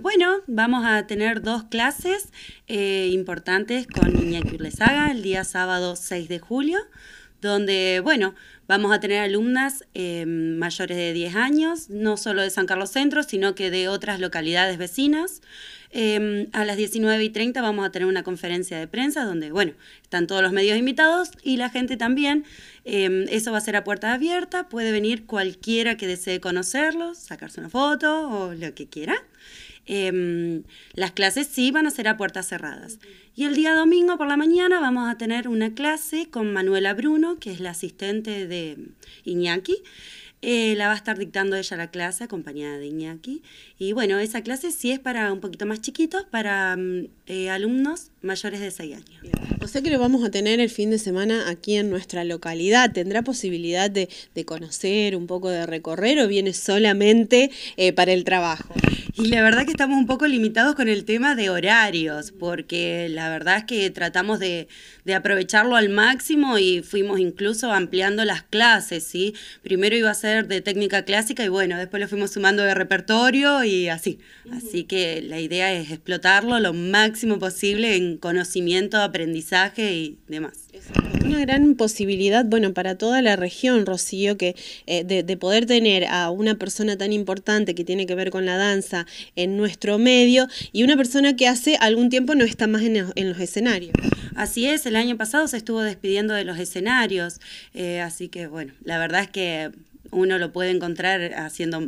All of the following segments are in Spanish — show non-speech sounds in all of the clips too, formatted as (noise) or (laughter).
bueno, vamos a tener dos clases eh, importantes con Niña Quirlesaga, el día sábado 6 de julio, donde, bueno, vamos a tener alumnas em, mayores de 10 años, no solo de San Carlos Centro, sino que de otras localidades vecinas. Em, a las 19 y 30 vamos a tener una conferencia de prensa donde, bueno, están todos los medios invitados y la gente también. Em, eso va a ser a puerta abierta, puede venir cualquiera que desee conocerlos, sacarse una foto o lo que quiera. Em, las clases sí van a ser a puertas cerradas. Y el día domingo por la mañana vamos a tener una clase con Manuela Bruno, que es la asistente de Iñaki. Eh, la va a estar dictando ella la clase acompañada de Iñaki. Y bueno, esa clase sí es para un poquito más chiquitos, para mm, eh, alumnos mayores de 6 años sé que lo vamos a tener el fin de semana aquí en nuestra localidad. ¿Tendrá posibilidad de, conocer, un poco de recorrer o viene solamente eh, para el trabajo? Y la verdad que estamos un poco limitados con el tema de horarios, porque la verdad es que tratamos de, de aprovecharlo al máximo y fuimos incluso ampliando las clases, ¿sí? Primero iba a ser de técnica clásica y bueno, después lo fuimos sumando de repertorio y así. Así que la idea es explotarlo lo máximo posible en conocimiento, aprendizaje y demás. Una gran posibilidad, bueno, para toda la región, Rocío, que eh, de, poder tener a una persona tan importante que tiene que ver con la danza en nuestro medio y una persona que hace algún tiempo no está más en, en los escenarios. Así es, el año pasado se estuvo despidiendo de los escenarios, eh, así que bueno, la verdad es que uno lo puede encontrar haciendo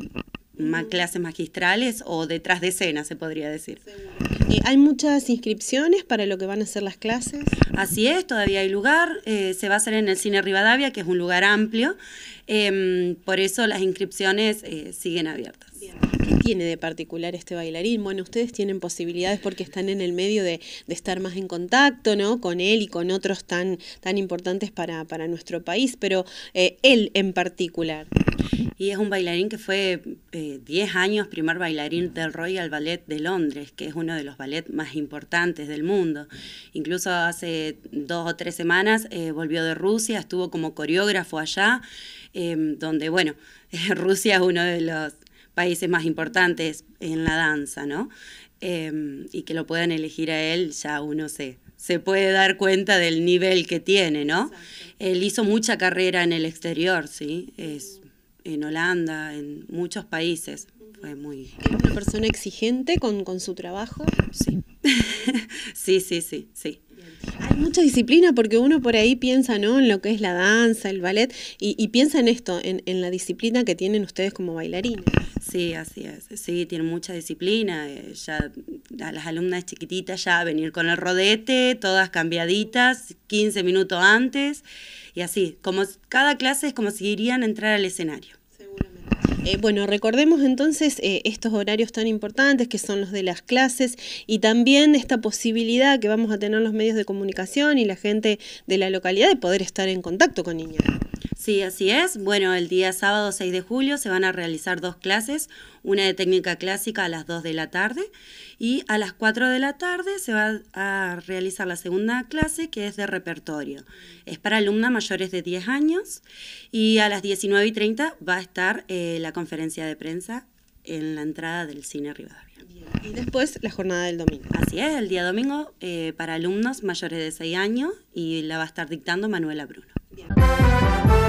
clases magistrales o detrás de escena, se podría decir. Eh, ¿Hay muchas inscripciones para lo que van a ser las clases? Así es, todavía hay lugar. Eh, se va a hacer en el Cine Rivadavia, que es un lugar amplio. Em, por eso las inscripciones eh, siguen abiertas tiene de particular este bailarín? Bueno, ustedes tienen posibilidades porque están en el medio de, estar más en contacto, ¿no? Con él y con otros tan, tan importantes para, nuestro país, pero eh, él en particular. Y es un bailarín que fue 10 eh, años primer bailarín del Royal Ballet de Londres, que es uno de los ballets más importantes del mundo. Incluso hace dos o tres semanas eh, volvió de Rusia, estuvo como coreógrafo allá, donde, bueno, (laughs) Rusia es uno de los países más importantes en la danza, ¿no? Em, y que lo puedan elegir a él, ya uno se, se puede dar cuenta del nivel que tiene, ¿no? Él hizo mucha carrera en el exterior, ¿sí? Es, en Holanda, en muchos países. Fue muy... ¿Es una persona exigente con, con su trabajo? Sí. (laughs) sí, sí, sí, sí. Hay mucha disciplina porque uno por ahí piensa ¿no? en lo que es la danza, el ballet, y, piensa en esto, en, en, la disciplina que tienen ustedes como bailarines. Sí, así es. Sí, tiene mucha disciplina. Eh, ya a las alumnas chiquititas ya venir con el rodete, todas cambiaditas, 15 minutos antes y así. Como cada clase es como si irían a entrar al escenario. Eh, bueno, recordemos entonces eh, estos horarios tan importantes que son los de las clases y también esta posibilidad que vamos a tener los medios de comunicación y la gente de la localidad de poder estar en contacto con niños. Sí, así es. Bueno, el día sábado 6 de julio se van a realizar dos clases, una de técnica clásica a las 2 de la tarde y a las 4 de la tarde se va a realizar la segunda clase que es de repertorio. Es para alumnas mayores de 10 años y a las 19 y 30 va a estar eh, la conferencia de prensa en la entrada del Cine Rivadavia. Y después la jornada del domingo. Así es, el día domingo eh, para alumnos mayores de 6 años y la va a estar dictando Manuela Bruno. Yeah.